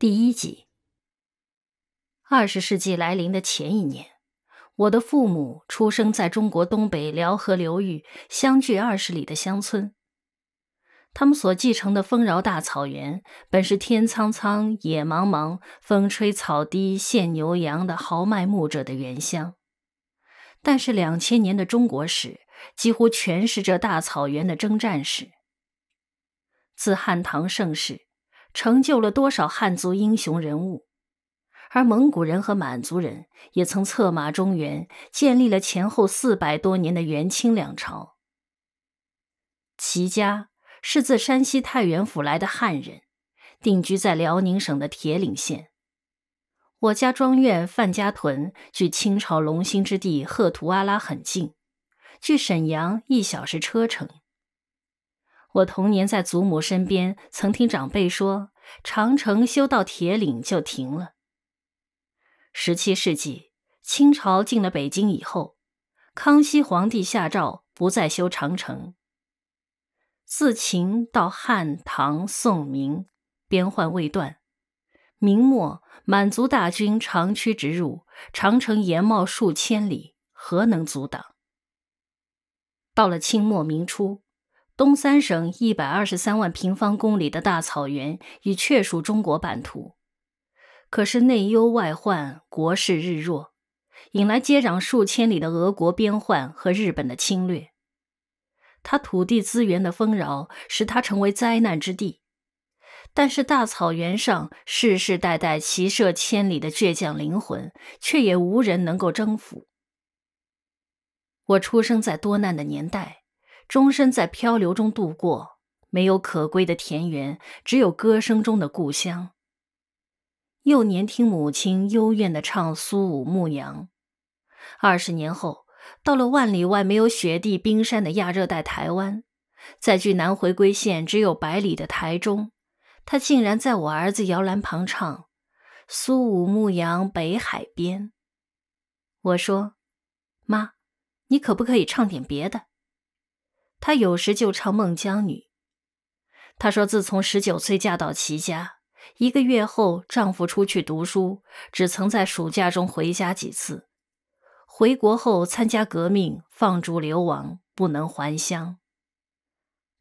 第一集。二十世纪来临的前一年，我的父母出生在中国东北辽河流域相距二十里的乡村。他们所继承的丰饶大草原，本是“天苍苍，野茫茫，风吹草低见牛羊”的豪迈牧者的原乡。但是两千年的中国史，几乎全是这大草原的征战史。自汉唐盛世。成就了多少汉族英雄人物，而蒙古人和满族人也曾策马中原，建立了前后四百多年的元清两朝。齐家是自山西太原府来的汉人，定居在辽宁省的铁岭县。我家庄院范家屯距清朝龙兴之地赫图阿拉很近，距沈阳一小时车程。我童年在祖母身边，曾听长辈说，长城修到铁岭就停了。十七世纪，清朝进了北京以后，康熙皇帝下诏不再修长城。自秦到汉、唐、宋、明，边患未断。明末，满族大军长驱直入，长城延茂数千里，何能阻挡？到了清末明初。东三省一百二十三万平方公里的大草原已确属中国版图，可是内忧外患，国势日弱，引来接壤数千里的俄国边患和日本的侵略。他土地资源的丰饶使他成为灾难之地，但是大草原上世世代代骑射千里的倔强灵魂，却也无人能够征服。我出生在多难的年代。终身在漂流中度过，没有可归的田园，只有歌声中的故乡。幼年听母亲幽怨的唱《苏武牧羊》，二十年后到了万里外没有雪地冰山的亚热带台湾，在距南回归线只有百里的台中，她竟然在我儿子摇篮旁唱《苏武牧羊北海边》。我说：“妈，你可不可以唱点别的？”她有时就唱《孟姜女》。她说：“自从十九岁嫁到齐家，一个月后丈夫出去读书，只曾在暑假中回家几次。回国后参加革命，放逐流亡，不能还乡。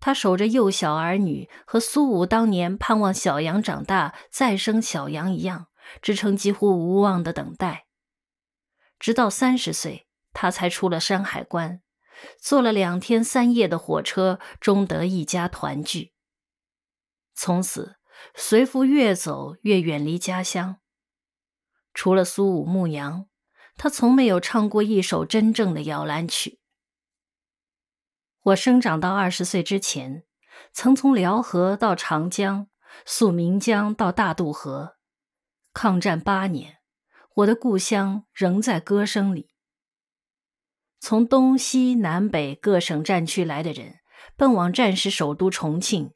她守着幼小儿女，和苏武当年盼望小羊长大再生小羊一样，支撑几乎无望的等待。直到三十岁，她才出了山海关。”坐了两天三夜的火车，终得一家团聚。从此，随父越走越远离家乡。除了苏武牧羊，他从没有唱过一首真正的摇篮曲。我生长到二十岁之前，曾从辽河到长江，溯岷江到大渡河。抗战八年，我的故乡仍在歌声里。从东西南北各省战区来的人，奔往战时首都重庆，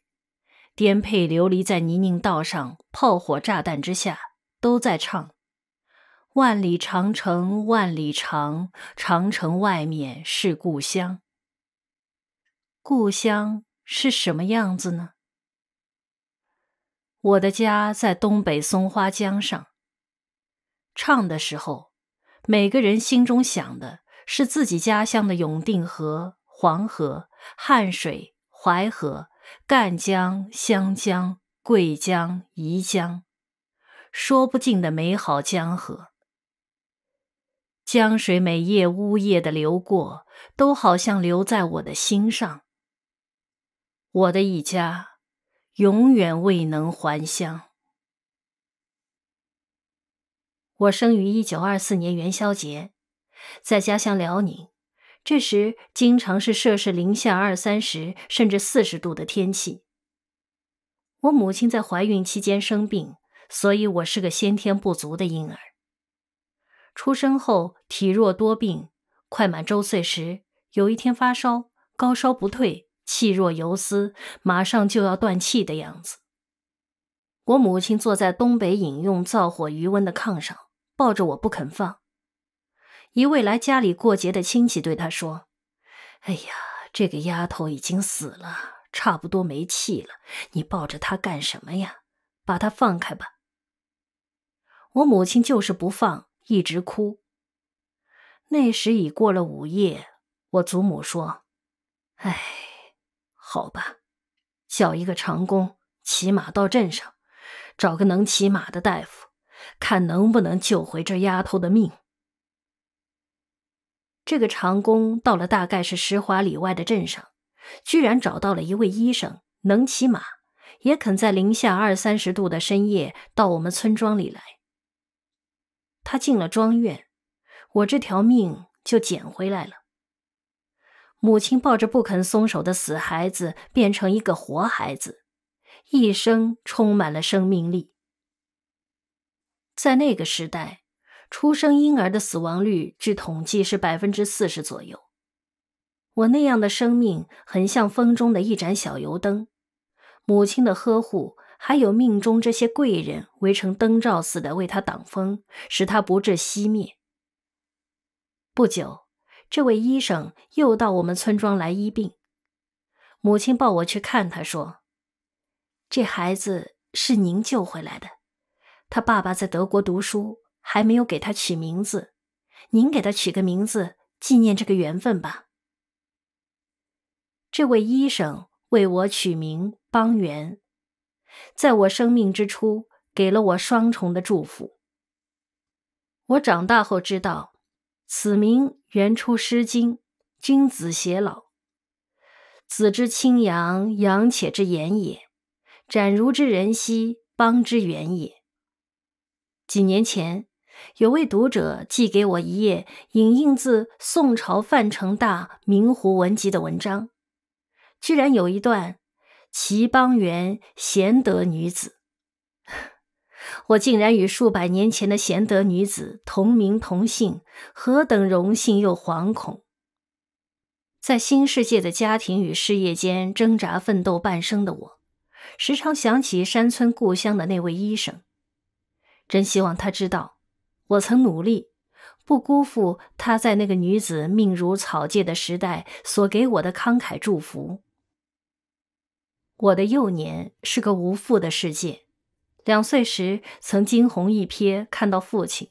颠沛流离在泥泞道上、炮火炸弹之下，都在唱：“万里长城万里长，长城外面是故乡。故乡是什么样子呢？我的家在东北松花江上。唱的时候，每个人心中想的。”是自己家乡的永定河、黄河、汉水、淮河、赣江、湘江、桂江、宜江，说不尽的美好江河。江水每夜呜咽的流过，都好像流在我的心上。我的一家永远未能还乡。我生于一九二四年元宵节。在家乡辽宁，这时经常是摄氏零下二三十甚至四十度的天气。我母亲在怀孕期间生病，所以我是个先天不足的婴儿。出生后体弱多病，快满周岁时，有一天发烧，高烧不退，气若游丝，马上就要断气的样子。我母亲坐在东北饮用灶火余温的炕上，抱着我不肯放。一位来家里过节的亲戚对他说：“哎呀，这个丫头已经死了，差不多没气了，你抱着她干什么呀？把她放开吧。”我母亲就是不放，一直哭。那时已过了午夜，我祖母说：“哎，好吧，叫一个长工骑马到镇上，找个能骑马的大夫，看能不能救回这丫头的命。”这个长工到了，大概是十华里外的镇上，居然找到了一位医生，能骑马，也肯在零下二三十度的深夜到我们村庄里来。他进了庄院，我这条命就捡回来了。母亲抱着不肯松手的死孩子，变成一个活孩子，一生充满了生命力。在那个时代。出生婴儿的死亡率，据统计是百分之四十左右。我那样的生命，很像风中的一盏小油灯。母亲的呵护，还有命中这些贵人围成灯罩似的为他挡风，使他不致熄灭。不久，这位医生又到我们村庄来医病。母亲抱我去看他，说：“这孩子是您救回来的。他爸爸在德国读书。”还没有给他取名字，您给他取个名字，纪念这个缘分吧。这位医生为我取名邦元，在我生命之初给了我双重的祝福。我长大后知道，此名源出《诗经》，君子偕老，子之清扬，扬且之言也；展如之人兮，邦之远也。几年前。有位读者寄给我一页影印自宋朝范成大《明湖文集》的文章，居然有一段“齐邦媛贤德女子”，我竟然与数百年前的贤德女子同名同姓，何等荣幸又惶恐！在新世界的家庭与事业间挣扎奋斗半生的我，时常想起山村故乡的那位医生，真希望他知道。我曾努力，不辜负他在那个女子命如草芥的时代所给我的慷慨祝福。我的幼年是个无父的世界，两岁时曾惊鸿一瞥看到父亲，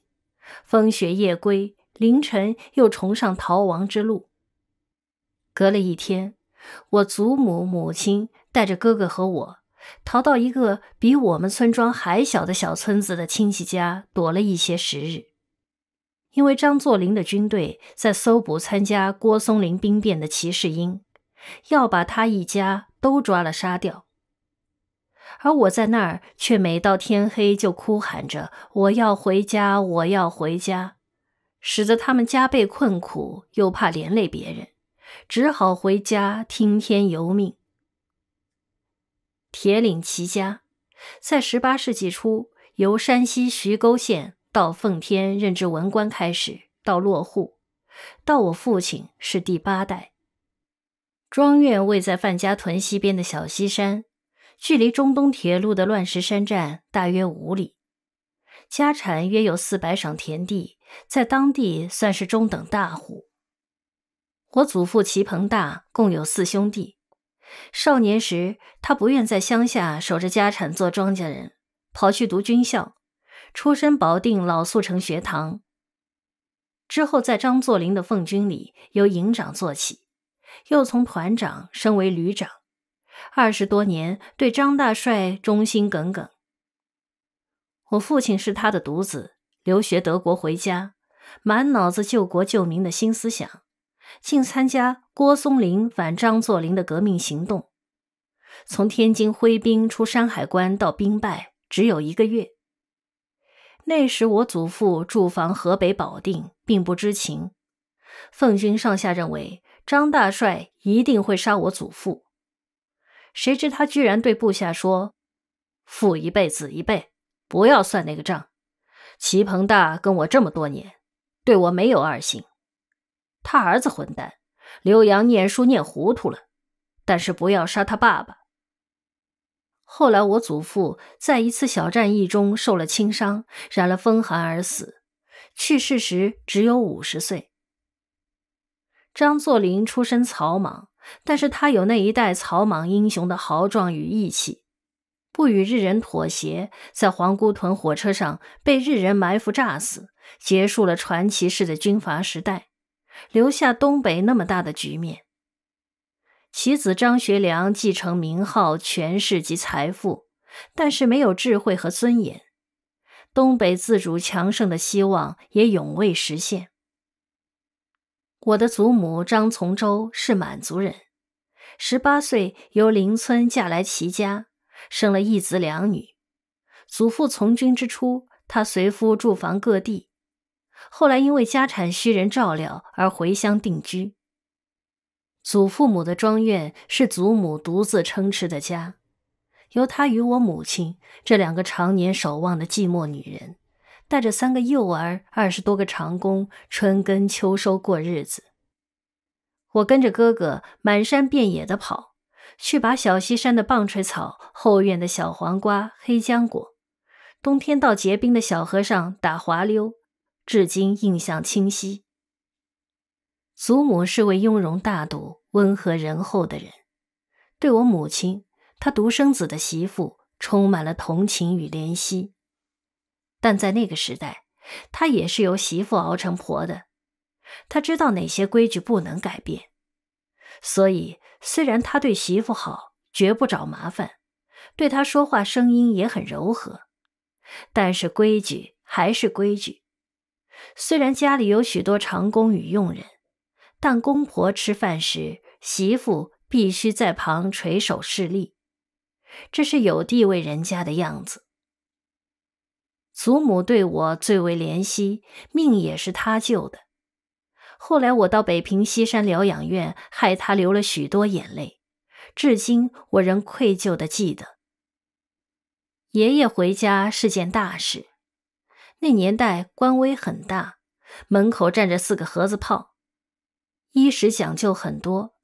风雪夜归，凌晨又重上逃亡之路。隔了一天，我祖母、母亲带着哥哥和我。逃到一个比我们村庄还小的小村子的亲戚家躲了一些时日，因为张作霖的军队在搜捕参加郭松龄兵变的齐世英，要把他一家都抓了杀掉。而我在那儿却每到天黑就哭喊着：“我要回家，我要回家！”使得他们加倍困苦，又怕连累别人，只好回家听天由命。铁岭齐家，在十八世纪初由山西徐沟县到奉天任职文官开始，到落户，到我父亲是第八代。庄院位在范家屯西边的小西山，距离中东铁路的乱石山站大约五里，家产约有四百晌田地，在当地算是中等大户。我祖父齐鹏大共有四兄弟。少年时，他不愿在乡下守着家产做庄稼人，跑去读军校。出身保定老速城学堂，之后在张作霖的奉军里由营长做起，又从团长升为旅长。二十多年，对张大帅忠心耿耿。我父亲是他的独子，留学德国回家，满脑子救国救民的新思想，竟参加。郭松龄反张作霖的革命行动，从天津挥兵出山海关到兵败只有一个月。那时我祖父驻防河北保定，并不知情。奉军上下认为张大帅一定会杀我祖父，谁知他居然对部下说：“父一辈子一辈，不要算那个账。齐鹏大跟我这么多年，对我没有二心。他儿子混蛋。”刘洋念书念糊涂了，但是不要杀他爸爸。后来我祖父在一次小战役中受了轻伤，染了风寒而死，去世时只有五十岁。张作霖出身草莽，但是他有那一代草莽英雄的豪壮与义气，不与日人妥协，在皇姑屯火车上被日人埋伏炸死，结束了传奇式的军阀时代。留下东北那么大的局面，其子张学良继承名号、权势及财富，但是没有智慧和尊严，东北自主强盛的希望也永未实现。我的祖母张从周是满族人，十八岁由邻村嫁来齐家，生了一子两女。祖父从军之初，他随夫驻防各地。后来因为家产需人照料而回乡定居。祖父母的庄院是祖母独自撑持的家，由她与我母亲这两个常年守望的寂寞女人，带着三个幼儿、二十多个长工，春耕秋收过日子。我跟着哥哥满山遍野的跑，去把小西山的棒槌草、后院的小黄瓜、黑浆果，冬天到结冰的小河上打滑溜。至今印象清晰。祖母是位雍容大度、温和仁厚的人，对我母亲，她独生子的媳妇，充满了同情与怜惜。但在那个时代，他也是由媳妇熬成婆的。他知道哪些规矩不能改变，所以虽然他对媳妇好，绝不找麻烦，对他说话声音也很柔和，但是规矩还是规矩。虽然家里有许多长工与佣人，但公婆吃饭时，媳妇必须在旁垂手侍立，这是有地位人家的样子。祖母对我最为怜惜，命也是她救的。后来我到北平西山疗养院，害她流了许多眼泪，至今我仍愧疚的记得。爷爷回家是件大事。那年代官威很大，门口站着四个盒子炮，衣食讲究很多，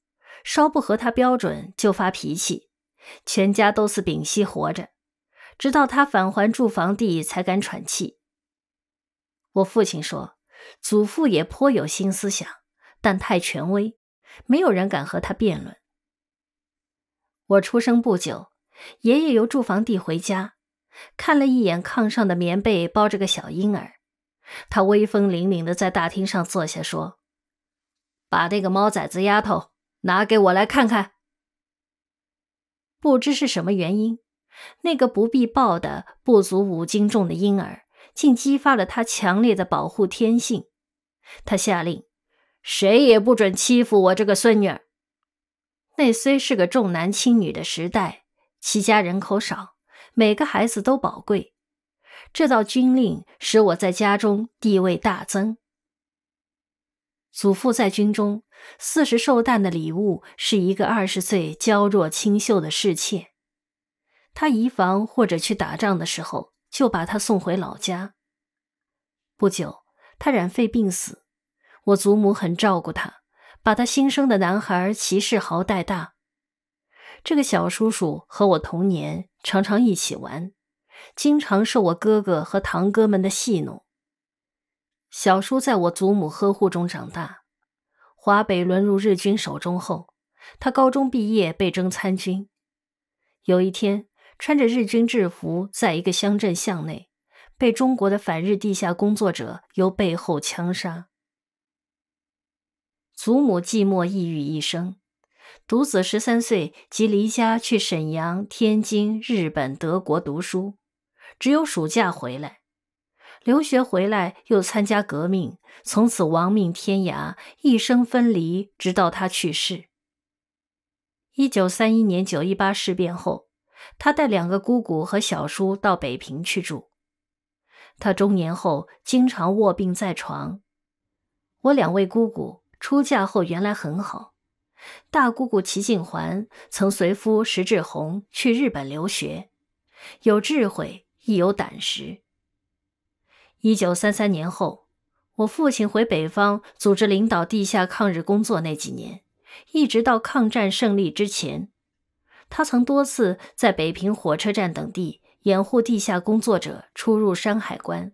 稍不合他标准就发脾气，全家都似屏息活着，直到他返还住房地才敢喘气。我父亲说，祖父也颇有新思想，但太权威，没有人敢和他辩论。我出生不久，爷爷由住房地回家。看了一眼炕上的棉被，包着个小婴儿。他威风凛凛的在大厅上坐下，说：“把那个猫崽子丫头拿给我来看看。”不知是什么原因，那个不必抱的不足五斤重的婴儿，竟激发了他强烈的保护天性。他下令：“谁也不准欺负我这个孙女儿。”那虽是个重男轻女的时代，齐家人口少。每个孩子都宝贵。这道军令使我在家中地位大增。祖父在军中四十寿诞的礼物是一个二十岁娇弱清秀的侍妾。他移防或者去打仗的时候，就把他送回老家。不久，他染肺病死。我祖母很照顾他，把他新生的男孩齐世豪带大。这个小叔叔和我同年。常常一起玩，经常受我哥哥和堂哥们的戏弄。小叔在我祖母呵护中长大。华北沦入日军手中后，他高中毕业被征参军。有一天，穿着日军制服，在一个乡镇巷内，被中国的反日地下工作者由背后枪杀。祖母寂寞抑郁一生。独子十三岁即离家去沈阳、天津、日本、德国读书，只有暑假回来。留学回来又参加革命，从此亡命天涯，一生分离，直到他去世。一九三一年九一八事变后，他带两个姑姑和小叔到北平去住。他中年后经常卧病在床。我两位姑姑出嫁后原来很好。大姑姑齐静环曾随夫石志宏去日本留学，有智慧亦有胆识。一九三三年后，我父亲回北方组织领导地下抗日工作那几年，一直到抗战胜利之前，他曾多次在北平火车站等地掩护地下工作者出入山海关，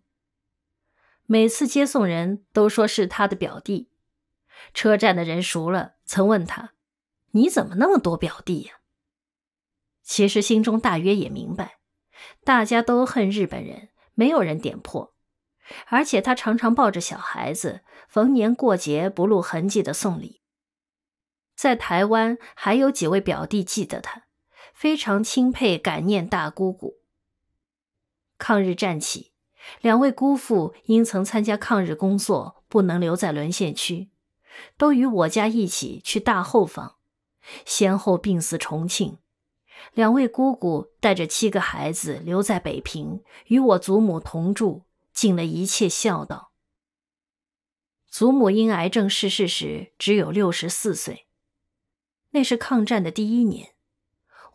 每次接送人都说是他的表弟。车站的人熟了，曾问他：“你怎么那么多表弟呀？”其实心中大约也明白，大家都恨日本人，没有人点破。而且他常常抱着小孩子，逢年过节不露痕迹的送礼。在台湾还有几位表弟记得他，非常钦佩感念大姑姑。抗日战起，两位姑父因曾参加抗日工作，不能留在沦陷区。都与我家一起去大后方，先后病死重庆。两位姑姑带着七个孩子留在北平，与我祖母同住，尽了一切孝道。祖母因癌症逝世时只有六十四岁，那是抗战的第一年。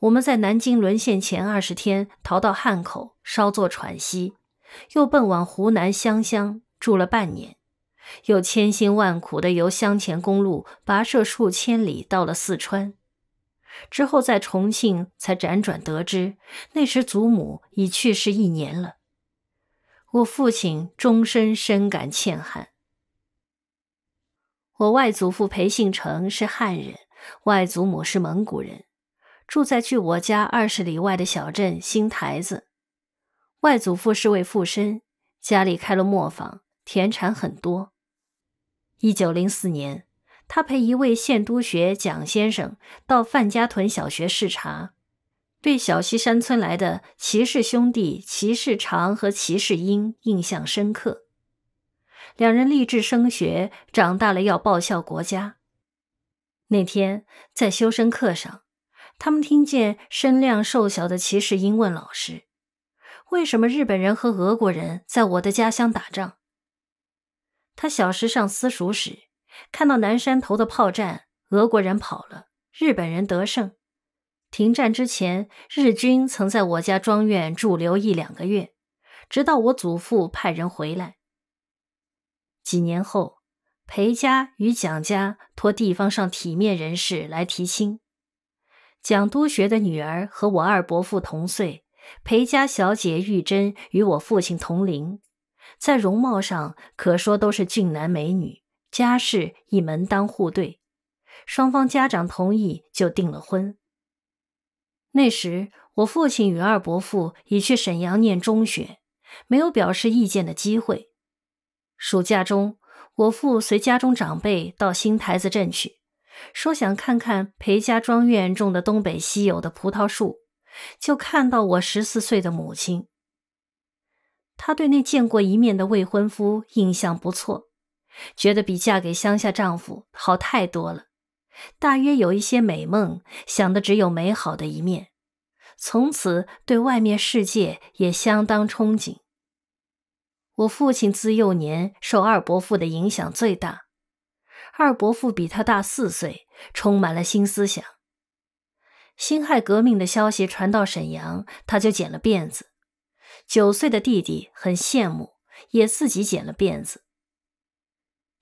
我们在南京沦陷前二十天逃到汉口，稍作喘息，又奔往湖南湘乡，住了半年。又千辛万苦地由湘前公路跋涉数千里，到了四川，之后在重庆才辗转得知，那时祖母已去世一年了。我父亲终身深感歉憾。我外祖父裴信成是汉人，外祖母是蒙古人，住在距我家二十里外的小镇新台子。外祖父是位富绅，家里开了磨坊，田产很多。一九零四年，他陪一位县督学蒋先生到范家屯小学视察，对小溪山村来的齐氏兄弟齐世长和齐世英印象深刻。两人立志升学，长大了要报效国家。那天在修身课上，他们听见身量瘦小的齐世英问老师：“为什么日本人和俄国人在我的家乡打仗？”他小时上私塾时，看到南山头的炮战，俄国人跑了，日本人得胜。停战之前，日军曾在我家庄院驻留一两个月，直到我祖父派人回来。几年后，裴家与蒋家托地方上体面人士来提亲。蒋督学的女儿和我二伯父同岁，裴家小姐玉珍与我父亲同龄。在容貌上可说都是俊男美女，家世亦门当户对，双方家长同意就订了婚。那时我父亲与二伯父已去沈阳念中学，没有表示意见的机会。暑假中，我父随家中长辈到新台子镇去，说想看看裴家庄院种的东北稀有的葡萄树，就看到我十四岁的母亲。她对那见过一面的未婚夫印象不错，觉得比嫁给乡下丈夫好太多了。大约有一些美梦想的只有美好的一面，从此对外面世界也相当憧憬。我父亲自幼年受二伯父的影响最大，二伯父比他大四岁，充满了新思想。辛亥革命的消息传到沈阳，他就剪了辫子。九岁的弟弟很羡慕，也自己剪了辫子。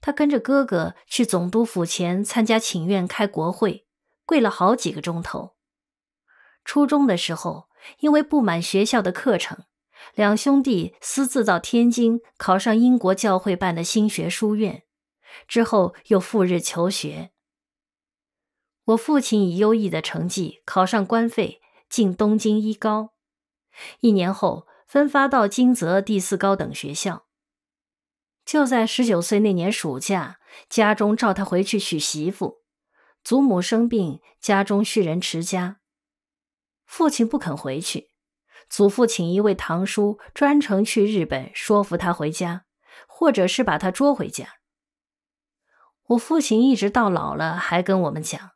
他跟着哥哥去总督府前参加请愿开国会，跪了好几个钟头。初中的时候，因为不满学校的课程，两兄弟私自到天津考上英国教会办的新学书院，之后又赴日求学。我父亲以优异的成绩考上官费，进东京医高，一年后。分发到金泽第四高等学校。就在十九岁那年暑假，家中召他回去娶媳妇。祖母生病，家中需人持家，父亲不肯回去。祖父请一位堂叔专程去日本说服他回家，或者是把他捉回家。我父亲一直到老了还跟我们讲，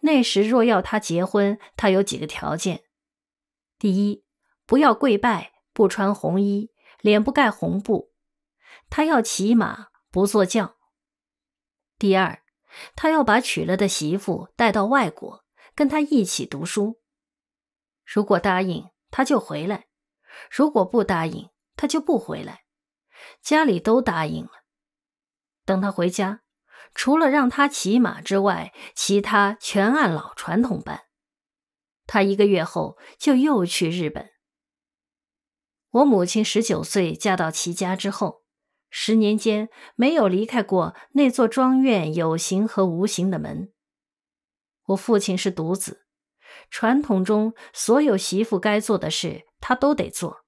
那时若要他结婚，他有几个条件：第一，不要跪拜。不穿红衣，脸不盖红布，他要骑马，不坐轿。第二，他要把娶了的媳妇带到外国，跟他一起读书。如果答应，他就回来；如果不答应，他就不回来。家里都答应了。等他回家，除了让他骑马之外，其他全按老传统办。他一个月后就又去日本。我母亲十九岁嫁到齐家之后，十年间没有离开过那座庄院有形和无形的门。我父亲是独子，传统中所有媳妇该做的事他都得做，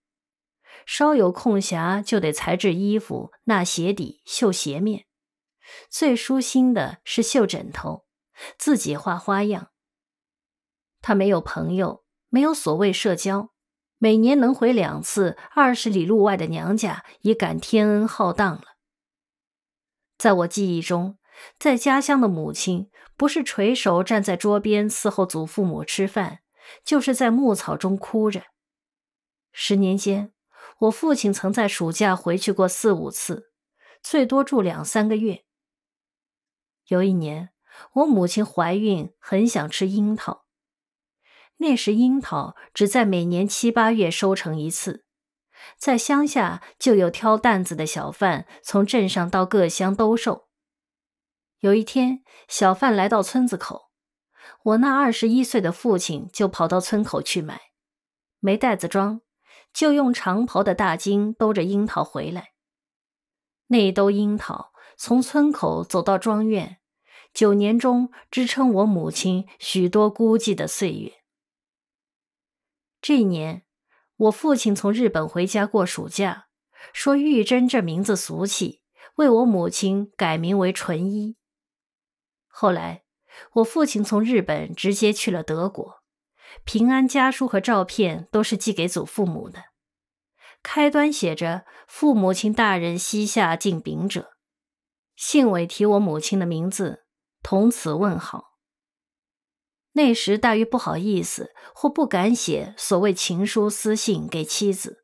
稍有空暇就得裁制衣服、纳鞋底、绣鞋面。最舒心的是绣枕头，自己画花样。他没有朋友，没有所谓社交。每年能回两次二十里路外的娘家，已感天恩浩荡了。在我记忆中，在家乡的母亲，不是垂手站在桌边伺候祖父母吃饭，就是在牧草中哭着。十年间，我父亲曾在暑假回去过四五次，最多住两三个月。有一年，我母亲怀孕，很想吃樱桃。那时樱桃只在每年七八月收成一次，在乡下就有挑担子的小贩从镇上到各乡兜售。有一天，小贩来到村子口，我那二十一岁的父亲就跑到村口去买，没袋子装，就用长袍的大襟兜着樱桃回来。那兜樱桃从村口走到庄院，九年中支撑我母亲许多孤寂的岁月。这一年，我父亲从日本回家过暑假，说“玉珍这名字俗气，为我母亲改名为纯一。后来，我父亲从日本直接去了德国，平安家书和照片都是寄给祖父母的，开端写着“父母亲大人膝下敬禀者”，信尾提我母亲的名字，同此问好。那时大约不好意思或不敢写所谓情书私信给妻子。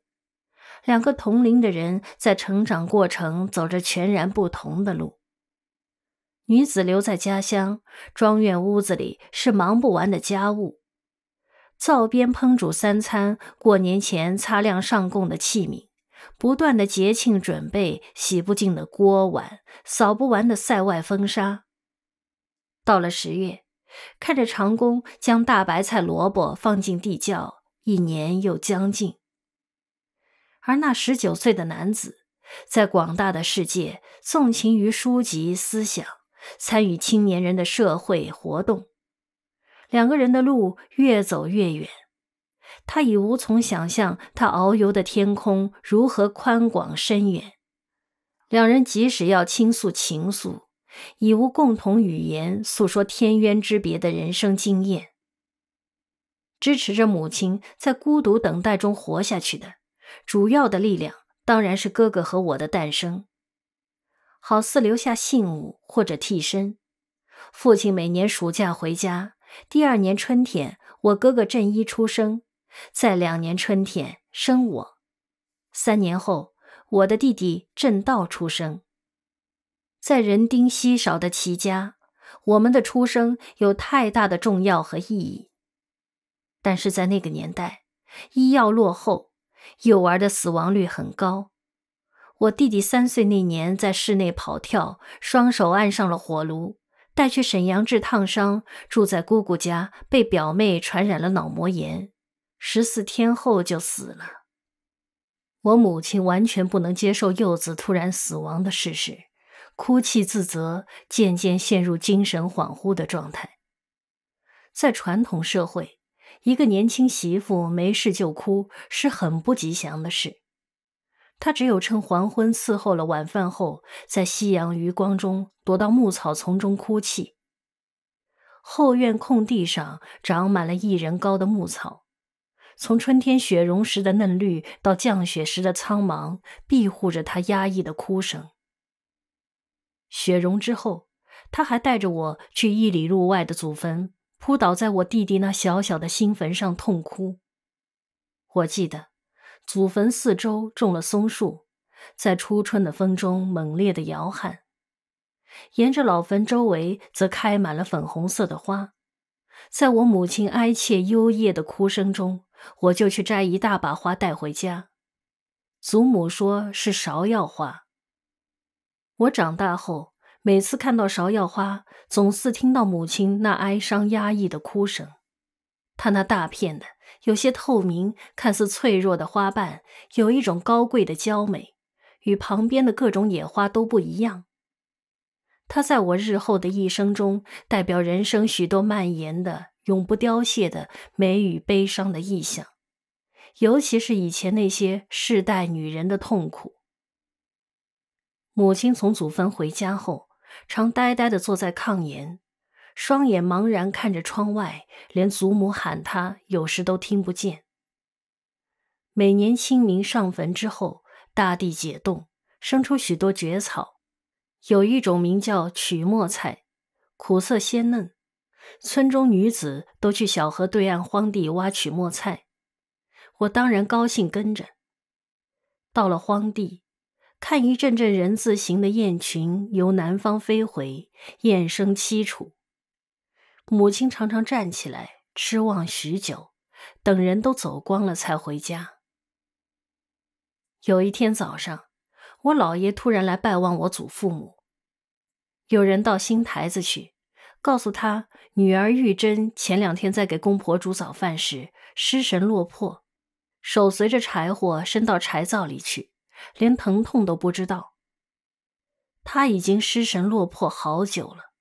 两个同龄的人在成长过程走着全然不同的路。女子留在家乡庄院屋子里是忙不完的家务：灶边烹煮三餐，过年前擦亮上供的器皿，不断的节庆准备，洗不净的锅碗，扫不完的塞外风沙。到了十月。看着长工将大白菜、萝卜放进地窖，一年又将近。而那十九岁的男子，在广大的世界纵情于书籍、思想，参与青年人的社会活动。两个人的路越走越远，他已无从想象他遨游的天空如何宽广深远。两人即使要倾诉情愫。已无共同语言诉说天渊之别的人生经验。支持着母亲在孤独等待中活下去的主要的力量，当然是哥哥和我的诞生，好似留下信物或者替身。父亲每年暑假回家，第二年春天我哥哥振一出生，在两年春天生我，三年后我的弟弟振道出生。在人丁稀少的齐家，我们的出生有太大的重要和意义。但是在那个年代，医药落后，幼儿的死亡率很高。我弟弟三岁那年在室内跑跳，双手按上了火炉，带去沈阳治烫伤，住在姑姑家，被表妹传染了脑膜炎，十四天后就死了。我母亲完全不能接受幼子突然死亡的事实。哭泣、自责，渐渐陷入精神恍惚的状态。在传统社会，一个年轻媳妇没事就哭是很不吉祥的事。她只有趁黄昏伺候了晚饭后，在夕阳余光中躲到牧草丛中哭泣。后院空地上长满了一人高的牧草，从春天雪融时的嫩绿到降雪时的苍茫，庇护着她压抑的哭声。雪融之后，他还带着我去一里路外的祖坟，扑倒在我弟弟那小小的新坟上痛哭。我记得，祖坟四周种了松树，在初春的风中猛烈的摇撼；沿着老坟周围，则开满了粉红色的花。在我母亲哀切幽咽的哭声中，我就去摘一大把花带回家。祖母说是芍药花。我长大后，每次看到芍药花，总似听到母亲那哀伤压抑的哭声。她那大片的、有些透明、看似脆弱的花瓣，有一种高贵的娇美，与旁边的各种野花都不一样。它在我日后的一生中，代表人生许多蔓延的、永不凋谢的美与悲伤的意象，尤其是以前那些世代女人的痛苦。母亲从祖坟回家后，常呆呆地坐在炕沿，双眼茫然看着窗外，连祖母喊她，有时都听不见。每年清明上坟之后，大地解冻，生出许多蕨草，有一种名叫曲墨菜，苦涩鲜嫩，村中女子都去小河对岸荒地挖曲墨菜，我当然高兴跟着。到了荒地。看一阵阵人字形的雁群由南方飞回，雁声凄楚。母亲常常站起来，痴望许久，等人都走光了才回家。有一天早上，我姥爷突然来拜望我祖父母。有人到新台子去，告诉他女儿玉珍前两天在给公婆煮早饭时失神落魄，手随着柴火伸到柴灶里去。连疼痛都不知道。他已经失神落魄好久了，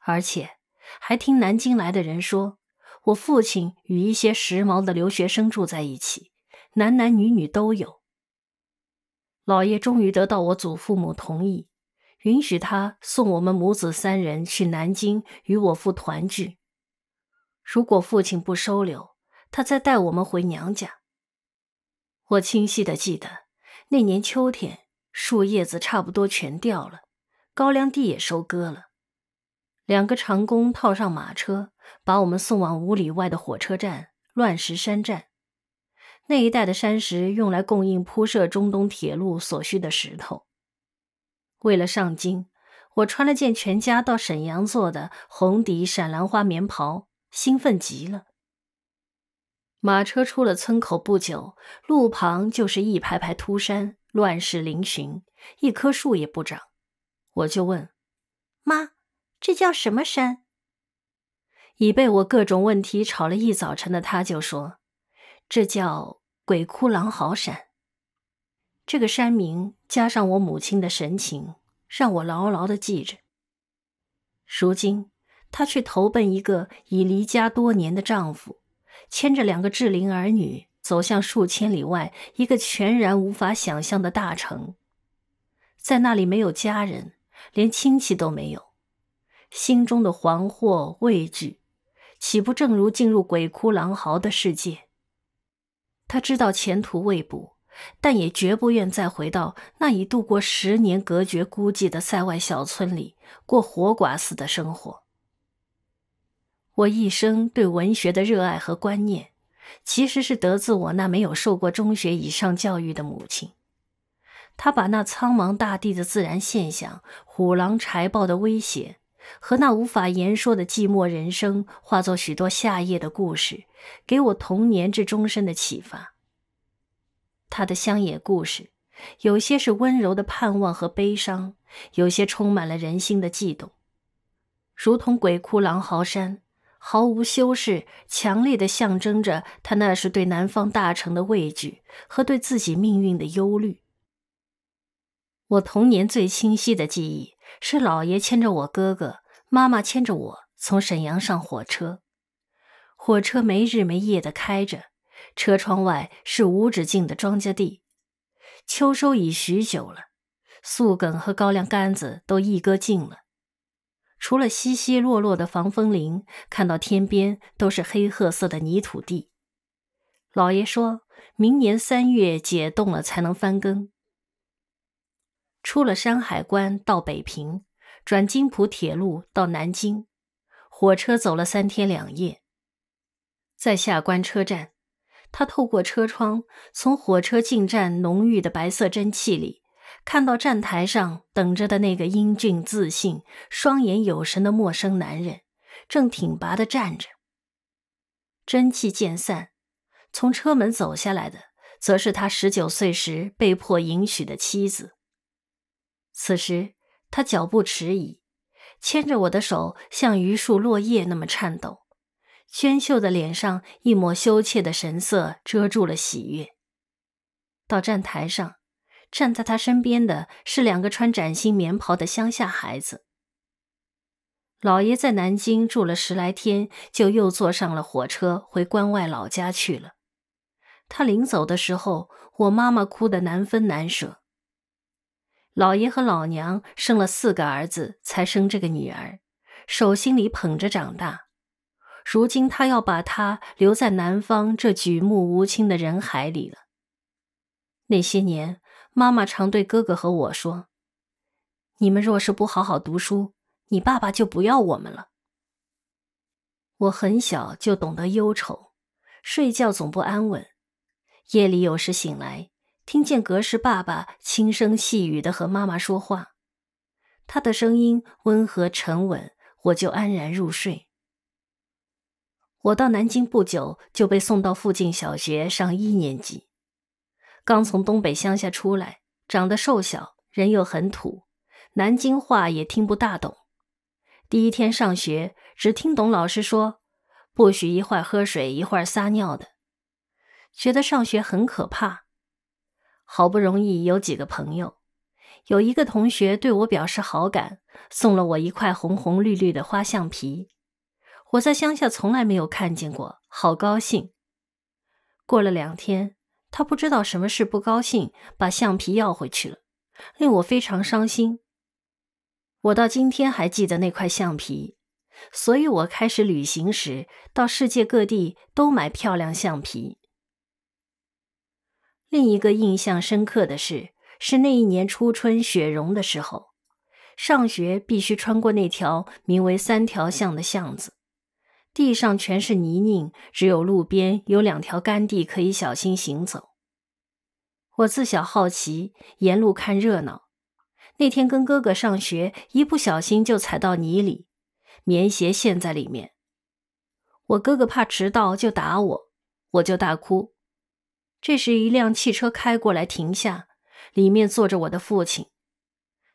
而且还听南京来的人说，我父亲与一些时髦的留学生住在一起，男男女女都有。老爷终于得到我祖父母同意，允许他送我们母子三人去南京与我父团聚。如果父亲不收留他，再带我们回娘家。我清晰的记得。那年秋天，树叶子差不多全掉了，高粱地也收割了。两个长工套上马车，把我们送往五里外的火车站——乱石山站。那一带的山石，用来供应铺设中东铁路所需的石头。为了上京，我穿了件全家到沈阳做的红底闪兰花棉袍，兴奋极了。马车出了村口不久，路旁就是一排排秃山，乱石嶙峋，一棵树也不长。我就问妈：“这叫什么山？”已被我各种问题吵了一早晨的她就说：“这叫鬼哭狼嚎山。”这个山名加上我母亲的神情，让我牢牢的记着。如今她去投奔一个已离家多年的丈夫。牵着两个稚龄儿女，走向数千里外一个全然无法想象的大城，在那里没有家人，连亲戚都没有，心中的惶惑畏惧，岂不正如进入鬼哭狼嚎的世界？他知道前途未卜，但也绝不愿再回到那已度过十年隔绝孤寂的塞外小村里过活寡似的生活。我一生对文学的热爱和观念，其实是得自我那没有受过中学以上教育的母亲。她把那苍茫大地的自然现象、虎狼豺豹的威胁和那无法言说的寂寞人生，化作许多夏夜的故事，给我童年至终身的启发。她的乡野故事，有些是温柔的盼望和悲伤，有些充满了人心的悸动，如同鬼哭狼嚎山。毫无修饰，强烈的象征着他那是对南方大城的畏惧和对自己命运的忧虑。我童年最清晰的记忆是，姥爷牵着我哥哥，妈妈牵着我，从沈阳上火车。火车没日没夜的开着，车窗外是无止境的庄稼地，秋收已许久了，粟梗和高粱杆子都一割尽了。除了稀稀落落的防风林，看到天边都是黑褐色的泥土地。老爷说明年三月解冻了才能翻耕。出了山海关到北平，转津浦铁路到南京，火车走了三天两夜。在下关车站，他透过车窗，从火车进站浓郁的白色蒸汽里。看到站台上等着的那个英俊、自信、双眼有神的陌生男人，正挺拔的站着。真气渐散，从车门走下来的，则是他十九岁时被迫迎娶的妻子。此时他脚步迟疑，牵着我的手像榆树落叶那么颤抖，娟秀的脸上一抹羞怯的神色遮住了喜悦。到站台上。站在他身边的是两个穿崭新棉袍的乡下孩子。老爷在南京住了十来天，就又坐上了火车回关外老家去了。他临走的时候，我妈妈哭得难分难舍。老爷和老娘生了四个儿子，才生这个女儿，手心里捧着长大。如今他要把她留在南方这举目无亲的人海里了。那些年。妈妈常对哥哥和我说：“你们若是不好好读书，你爸爸就不要我们了。”我很小就懂得忧愁，睡觉总不安稳。夜里有时醒来，听见隔世爸爸轻声细语的和妈妈说话，他的声音温和沉稳，我就安然入睡。我到南京不久，就被送到附近小学上一年级。刚从东北乡下出来，长得瘦小，人又很土，南京话也听不大懂。第一天上学，只听懂老师说：“不许一会儿喝水，一会儿撒尿的。”觉得上学很可怕。好不容易有几个朋友，有一个同学对我表示好感，送了我一块红红绿绿的花橡皮。我在乡下从来没有看见过，好高兴。过了两天。他不知道什么事不高兴，把橡皮要回去了，令我非常伤心。我到今天还记得那块橡皮，所以我开始旅行时，到世界各地都买漂亮橡皮。另一个印象深刻的事是那一年初春雪融的时候，上学必须穿过那条名为三条巷的巷子。地上全是泥泞，只有路边有两条干地可以小心行走。我自小好奇，沿路看热闹。那天跟哥哥上学，一不小心就踩到泥里，棉鞋陷在里面。我哥哥怕迟到就打我，我就大哭。这时一辆汽车开过来停下，里面坐着我的父亲。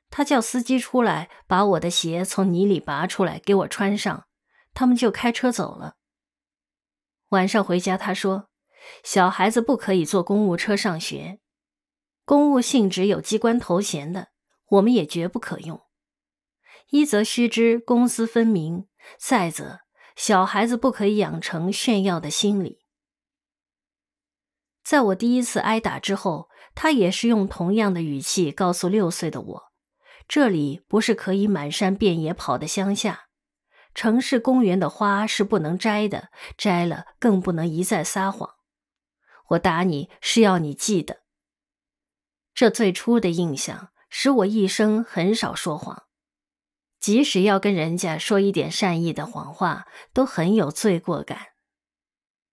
他叫司机出来，把我的鞋从泥里拔出来，给我穿上。他们就开车走了。晚上回家，他说：“小孩子不可以坐公务车上学，公务性质有机关头衔的，我们也绝不可用。一则须知公私分明，再则小孩子不可以养成炫耀的心理。”在我第一次挨打之后，他也是用同样的语气告诉六岁的我：“这里不是可以满山遍野跑的乡下。”城市公园的花是不能摘的，摘了更不能一再撒谎。我打你是要你记得这最初的印象，使我一生很少说谎，即使要跟人家说一点善意的谎话，都很有罪过感。